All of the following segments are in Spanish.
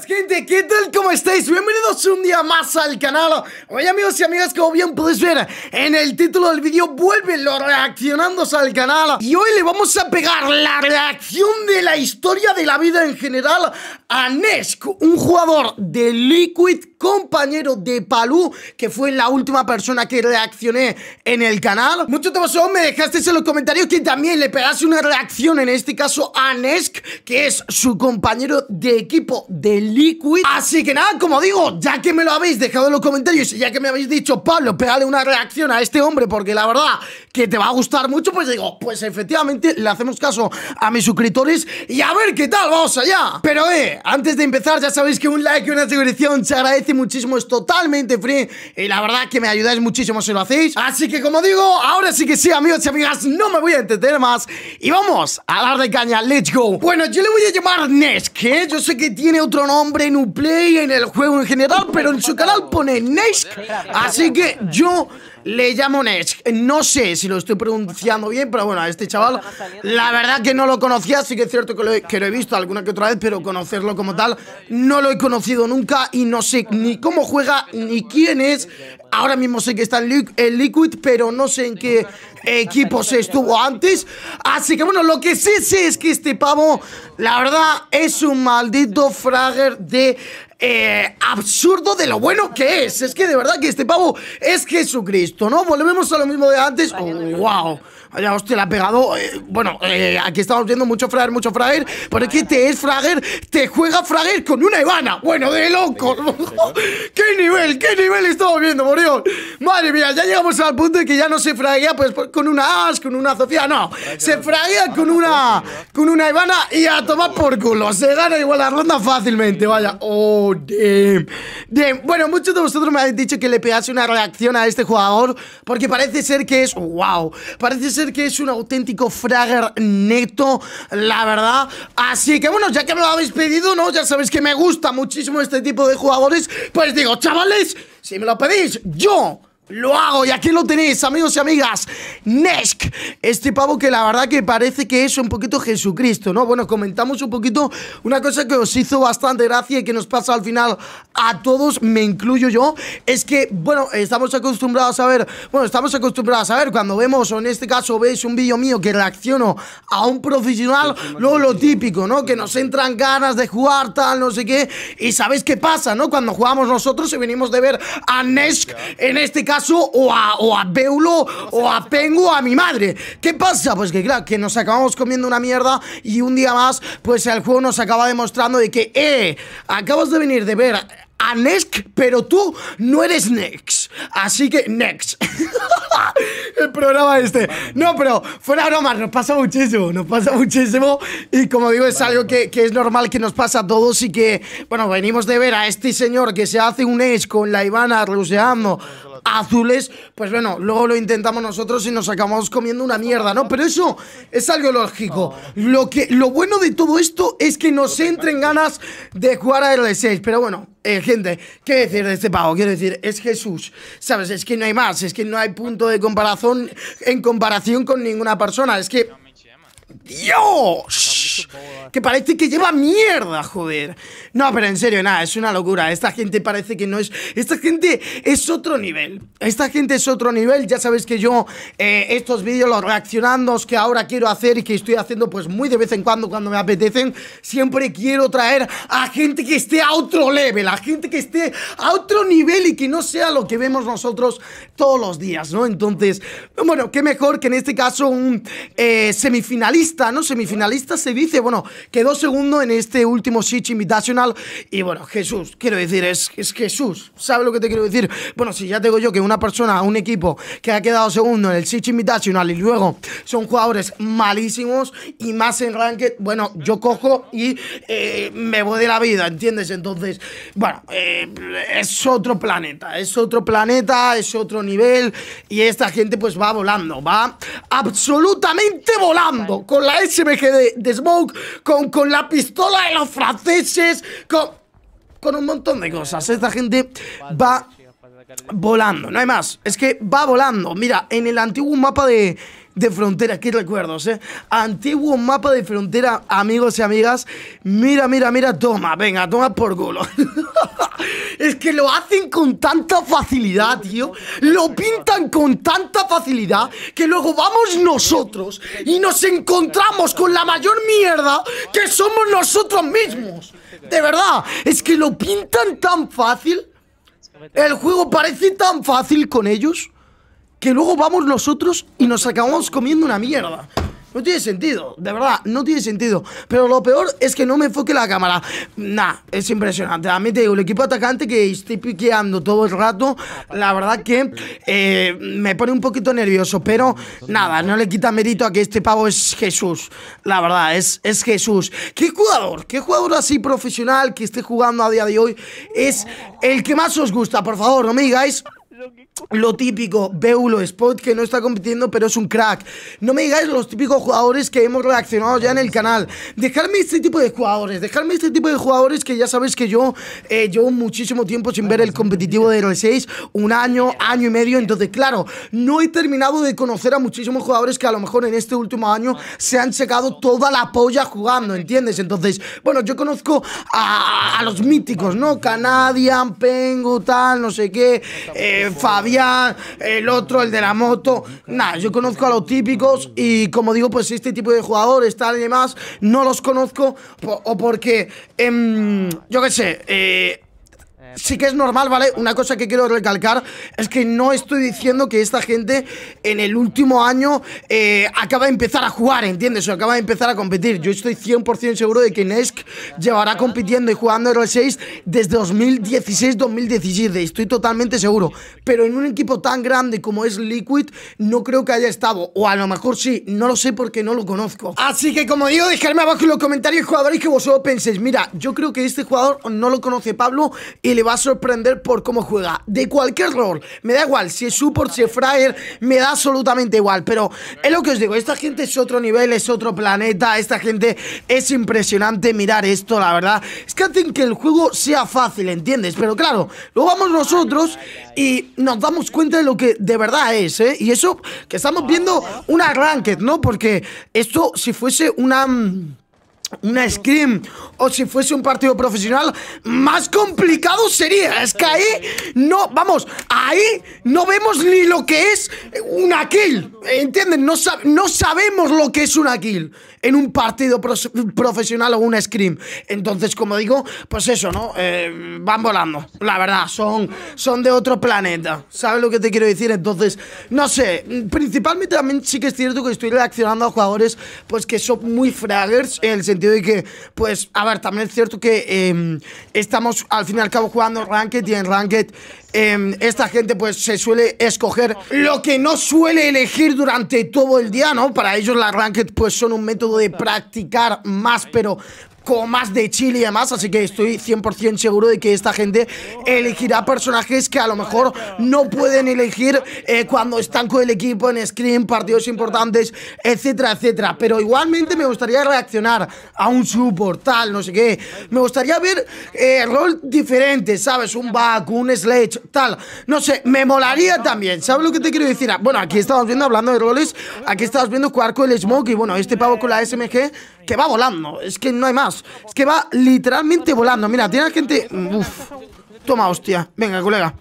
gente, ¿qué tal? ¿Cómo estáis? Bienvenidos un día más al canal Oye amigos y amigas, como bien podéis ver en el título del vídeo los reaccionandos al canal Y hoy le vamos a pegar la reacción de la historia de la vida en general A Nesk, un jugador de Liquid, compañero de Palu Que fue la última persona que reaccioné en el canal Mucho te pasó, me dejasteis en los comentarios que también le pegase una reacción En este caso a Nesk, que es su compañero de equipo de liquid. Así que nada, como digo, ya que me lo habéis dejado en los comentarios y ya que me habéis dicho, Pablo, pégale una reacción a este hombre porque la verdad que te va a gustar mucho, pues digo, pues efectivamente le hacemos caso a mis suscriptores y a ver qué tal, vamos allá. Pero eh, antes de empezar ya sabéis que un like y una suscripción se agradece muchísimo, es totalmente free y la verdad que me ayudáis muchísimo si lo hacéis. Así que como digo, ahora sí que sí, amigos y amigas, no me voy a entretener más y vamos a dar de caña, let's go. Bueno, yo le voy a llamar Nesk, que yo sé que tiene otro nombre Hombre, en Uplay, en el juego en general, pero en su canal pone Nesk. Así que yo le llamo Nesk, eh, No sé si lo estoy pronunciando bien, pero bueno, a este chaval, la verdad que no lo conocía. Sí que es cierto que lo, he, que lo he visto alguna que otra vez, pero conocerlo como tal no lo he conocido nunca y no sé ni cómo juega ni quién es. Ahora mismo sé que está en, Liquid, pero no sé en qué equipo se estuvo antes. Así que bueno, lo que sí sé es que este pavo, la verdad, es un maldito fragger de eh, absurdo de lo bueno que es. Es que de verdad que este pavo es Jesucristo, ¿no? Volvemos a lo mismo de antes. ¡Wow! Vaya, hostia, la ha pegado. Eh, bueno, eh, aquí estamos viendo mucho Frager, mucho Frager. Pero es que te es Frager, te juega Frager con una Ivana. Bueno, de loco. ¡Qué nivel, qué nivel estamos viendo, Morión! Madre mía, ya llegamos al punto de que ya no se fraguea pues, con una As, con una Sofía, no. Se fraguea con una, con una Ivana y a tomar por culo. Se gana igual la ronda fácilmente, vaya. ¡Oh! Bueno, muchos de vosotros me habéis dicho que le pegase una reacción a este jugador porque parece ser que es... ¡Wow! Parece ser que es un auténtico fragger neto, la verdad. Así que bueno, ya que me lo habéis pedido, ¿no? Ya sabéis que me gusta muchísimo este tipo de jugadores. Pues digo, chavales, si me lo pedís, yo lo hago. Y aquí lo tenéis, amigos y amigas. Nesk, este pavo que la verdad que parece que es un poquito Jesucristo, ¿no? Bueno, comentamos un poquito una cosa que os hizo bastante gracia y que nos pasa al final a todos, me incluyo yo, es que, bueno, estamos acostumbrados a ver, bueno, estamos acostumbrados a ver cuando vemos, o en este caso veis un vídeo mío que reacciono a un profesional, luego lo típico, ¿no? Que nos entran ganas de jugar, tal, no sé qué, y sabéis qué pasa, ¿no? Cuando jugamos nosotros y venimos de ver a Nesk, en este caso, o a, o a Beulo o a Pengu a mi madre. ¿Qué pasa? Pues que claro, que nos acabamos comiendo una mierda y un día más, pues el juego nos acaba demostrando de que, eh, acabas de venir de ver a Nesk, pero tú no eres Nex. Así que Next. el programa este. No, pero fuera bromas, nos pasa muchísimo, nos pasa muchísimo. Y como digo, es algo que, es normal que nos pasa a todos y que, bueno, venimos de ver a este señor que se hace un ex con la Ivana ruseando azules, pues bueno, luego lo intentamos nosotros y nos acabamos comiendo una mierda, ¿no? Pero eso es algo lógico. Lo, que, lo bueno de todo esto es que nos entren ganas de jugar a L6, pero bueno, eh, gente, ¿qué decir de este pavo? Quiero decir, es Jesús, ¿sabes? Es que no hay más, es que no hay punto de comparación en comparación con ninguna persona, es que... ¡Dios! que parece que lleva mierda, joder. No, pero en serio, nada, es una locura. Esta gente parece que no es... Esta gente es otro nivel. Esta gente es otro nivel. Ya sabéis que yo eh, estos vídeos, los reaccionandos que ahora quiero hacer y que estoy haciendo pues muy de vez en cuando cuando me apetecen, siempre quiero traer a gente que esté a otro level, a gente que esté a otro nivel y que no sea lo que vemos nosotros todos los días, ¿no? Entonces, bueno, qué mejor que en este caso un eh, semifinalista, ¿no? Semifinalista se dice. Bueno, quedó segundo en este último Sitch Invitational. Y bueno, Jesús, quiero decir, es, es Jesús. ¿Sabes lo que te quiero decir? Bueno, si ya tengo yo que una persona, un equipo que ha quedado segundo en el Sitch Invitational y luego son jugadores malísimos y más en ranked, bueno, yo cojo y eh, me voy de la vida, ¿entiendes? Entonces, bueno, eh, es otro planeta, es otro planeta, es otro nivel y esta gente pues va volando, va absolutamente volando con la SMG de, con, con la pistola de los franceses, con, con un montón de cosas. Esta gente va volando, no hay más. Es que va volando. Mira, en el antiguo mapa de, de frontera. Qué recuerdos, ¿eh? Antiguo mapa de frontera, amigos y amigas. Mira, mira, mira, toma, venga, toma por culo. es que lo hacen con tanta facilidad, tío. Lo pintan con tanta facilidad que luego vamos nosotros y nos encontramos con la mayor mierda que somos nosotros mismos. De verdad, es que lo pintan tan fácil. El juego parece tan fácil con ellos que luego vamos nosotros y nos acabamos comiendo una mierda. No tiene sentido, de verdad, no tiene sentido. Pero lo peor es que no me enfoque la cámara. Nah, es impresionante. A mí te digo, el equipo atacante que estoy piqueando todo el rato, la verdad que eh, me pone un poquito nervioso. Pero nada, no le quita mérito a que este pavo es Jesús. La verdad, es, es Jesús. ¿Qué jugador? ¿Qué jugador así profesional que esté jugando a día de hoy es el que más os gusta? Por favor, no me digáis lo típico, Beulo Spot, que no está compitiendo, pero es un crack. No me digáis los típicos jugadores que hemos reaccionado ya en el canal. Dejarme este tipo de jugadores, dejarme este tipo de jugadores que ya sabéis que yo eh, llevo muchísimo tiempo sin ver el competitivo de Heroes 6 un año, año y medio. Entonces, claro, no he terminado de conocer a muchísimos jugadores que a lo mejor en este último año se han secado toda la polla jugando, ¿entiendes? Entonces, bueno, yo conozco a, los míticos, ¿no? Canadian, Pengu tal, no sé qué. Eh, Fabián, el otro, el de la moto. Nada, yo conozco a los típicos y como digo, pues este tipo de jugadores, tal y demás, no los conozco o porque, em, yo qué sé, eh, sí que es normal, ¿vale? Una cosa que quiero recalcar es que no estoy diciendo que esta gente en el último año eh, acaba de empezar a jugar, ¿entiendes? O acaba de empezar a competir. Yo estoy 100% seguro de que Nesk llevará compitiendo y jugando Euro 6 desde 2016-2017. Estoy totalmente seguro. Pero en un equipo tan grande como es Liquid, no creo que haya estado. O a lo mejor sí, no lo sé porque no lo conozco. Así que, como digo, dejadme abajo en los comentarios jugadores que vosotros penséis. Mira, yo creo que este jugador no lo conoce Pablo y le va a sorprender por cómo juega. De cualquier rol. Me da igual. Si es support, si es fryer, me da absolutamente igual. Pero es lo que os digo. Esta gente es otro nivel, es otro planeta. Esta gente es impresionante mirar esto, la verdad. Es que hacen que el juego sea fácil, ¿entiendes? Pero claro, luego vamos nosotros y nos damos cuenta de lo que de verdad es, ¿eh? Y eso que estamos viendo una ranked, ¿no? Porque esto, si fuese una... Mm, una scrim o si fuese un partido profesional, más complicado sería. Es que ahí no, vamos, ahí no vemos ni lo que es un kill. ¿Entienden? No, no sabemos lo que es un kill en un partido profesional o una scrim. Entonces, como digo, pues eso, ¿no? Eh, van volando. La verdad, son, son de otro planeta. ¿Sabes lo que te quiero decir? Entonces, no sé. Principalmente también sí que es cierto que estoy reaccionando a jugadores pues que son muy fraggers en el sentido y que, pues, a ver, también es cierto que em, estamos al fin y al cabo jugando Ranked y en Ranked em, esta gente pues se suele escoger lo que no suele elegir durante todo el día, ¿no? Para ellos las Ranked pues son un método de practicar más, pero más de chile y demás, así que estoy 100% seguro de que esta gente elegirá personajes que a lo mejor no pueden elegir eh, cuando están con el equipo en screen, partidos importantes, etcétera, etcétera. Pero igualmente me gustaría reaccionar a un support, tal, no sé qué. Me gustaría ver eh, rol diferente, ¿sabes? Un back, un sledge, tal. No sé, me molaría también, ¿sabes lo que te quiero decir? Ah, bueno, aquí estamos viendo, hablando de roles, aquí estamos viendo jugar con el smoke y bueno, este pavo con la SMG que va volando, es que no hay más. Es que va literalmente volando. Mira, tiene gente... Uf. Toma, hostia. Venga, colega.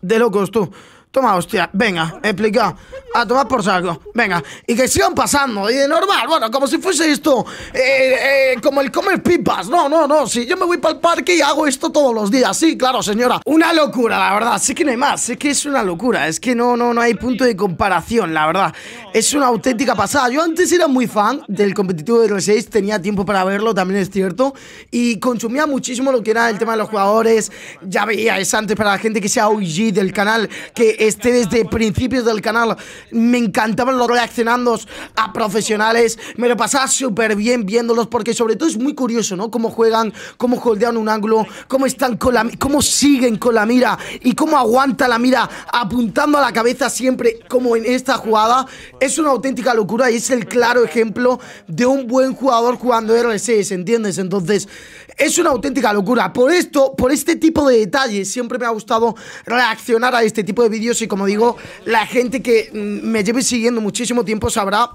De locos, tú. Toma, hostia, venga, explica. A tomar por saco, venga. Y que sigan pasando, y de normal, bueno, como si fuese esto, eh, eh, como el comer pipas. No, no, no, si yo me voy para el parque y hago esto todos los días. Sí, claro, señora. Una locura, la verdad. Sí que no hay más, Sé que es una locura. Es que no, no, no hay punto de comparación, la verdad. Es una auténtica pasada. Yo antes era muy fan del competitivo de los 6, tenía tiempo para verlo, también es cierto. Y consumía muchísimo lo que era el tema de los jugadores. Ya veía, es antes para la gente que sea OG del canal, que esté desde principios del canal. Me encantaban los reaccionando a profesionales. Me lo pasaba súper bien viéndolos porque sobre todo es muy curioso, ¿no? Cómo juegan, cómo holdean un ángulo, cómo están con la cómo siguen con la mira y cómo aguanta la mira apuntando a la cabeza siempre como en esta jugada. Es una auténtica locura y es el claro ejemplo de un buen jugador jugando RSS, ¿entiendes? Entonces, es una auténtica locura. Por esto, por este tipo de detalles, siempre me ha gustado reaccionar a este tipo de vídeos y como digo, la gente que mm, me lleve siguiendo muchísimo tiempo sabrá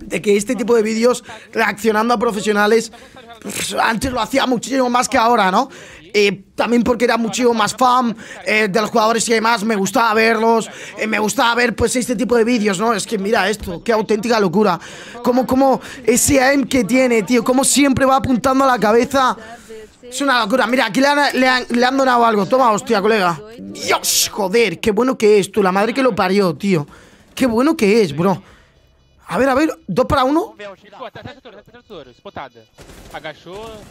de que este tipo de vídeos reaccionando a profesionales pues, antes lo hacía muchísimo más que ahora, ¿no? Eh, también porque era muchísimo más fan eh, de los jugadores y demás, me gustaba verlos, eh, me gustaba ver pues este tipo de vídeos, ¿no? Es que mira esto, qué auténtica locura. Como, como ese aim que tiene, tío, como siempre va apuntando a la cabeza es una locura. Mira, aquí le han, donado algo. Toma, hostia, colega. Dios, joder. Qué bueno que es, tú. La madre que lo parió, tío. Qué bueno que es, bro. A ver, a ver. Dos para uno.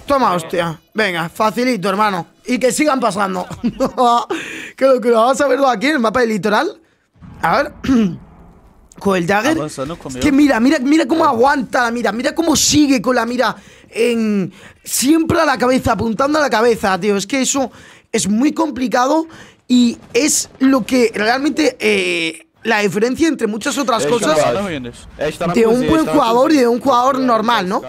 Toma, hostia. Venga, facilito, hermano. Y que sigan pasando. qué locura. Vamos a verlo aquí en el mapa del litoral. A ver. Con el dagger. que mira, mira, mira cómo aguanta la mira. Mira cómo sigue con la mira en, siempre a la cabeza, apuntando a la cabeza, tío. Es que eso es muy complicado y es lo que realmente eh, la diferencia entre muchas otras cosas de un buen jugador y de un jugador normal, ¿no?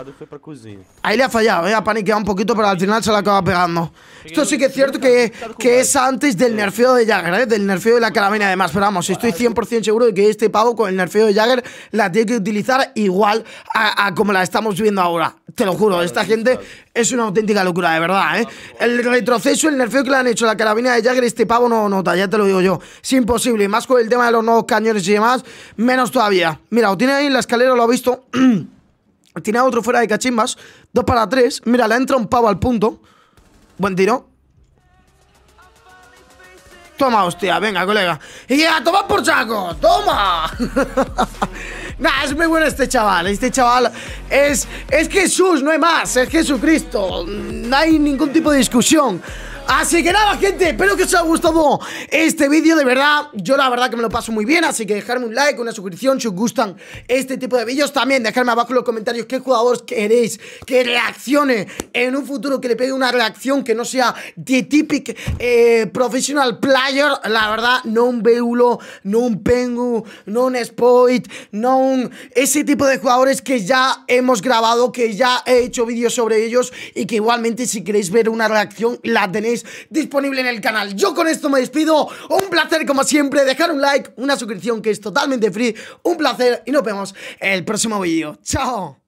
Ahí le ha fallado, ha ¿eh? paniqueado un poquito, pero al final se la acaba pegando. Esto sí que es cierto que, que es antes del nerfeo de Jagger, ¿eh? del nerfeo de la carabina además, pero vamos, estoy 100% seguro de que este pavo con el nerfeo de Jagger la tiene que utilizar igual a, a como la estamos viendo ahora. Te lo juro, esta gente es una auténtica locura, de verdad, ¿eh? El retroceso, el nerfeo que le han hecho a la carabina de Jagger, este pavo no nota, ya te lo digo yo. Es imposible, más con el tema de los nuevos cañones y demás, menos todavía. Mira, lo tiene ahí en la escalera, lo ha visto. tiene otro fuera de cachimbas. Dos para tres. Mira, le entra un pavo al punto. Buen tiro. Toma, hostia, venga, colega. Y a tomar por chaco, toma. Nah, es muy bueno este chaval. Este chaval es, es Jesús, no hay más. Es Jesucristo. No hay ningún tipo de discusión. Así que nada, gente, espero que os haya gustado este vídeo, de verdad, yo la verdad que me lo paso muy bien, así que dejarme un like, una suscripción si os gustan este tipo de vídeos, también dejarme abajo en los comentarios qué jugadores queréis que reaccione en un futuro, que le pegue una reacción que no sea de típico eh, professional player, la verdad, no un Beulo, no un Pengu, no un Spoit, no un... ese tipo de jugadores que ya hemos grabado, que ya he hecho vídeos sobre ellos y que igualmente si queréis ver una reacción la tenéis disponible en el canal. Yo con esto me despido. Un placer como siempre. Dejar un like, una suscripción que es totalmente free. Un placer y nos vemos en el próximo vídeo. ¡Chao!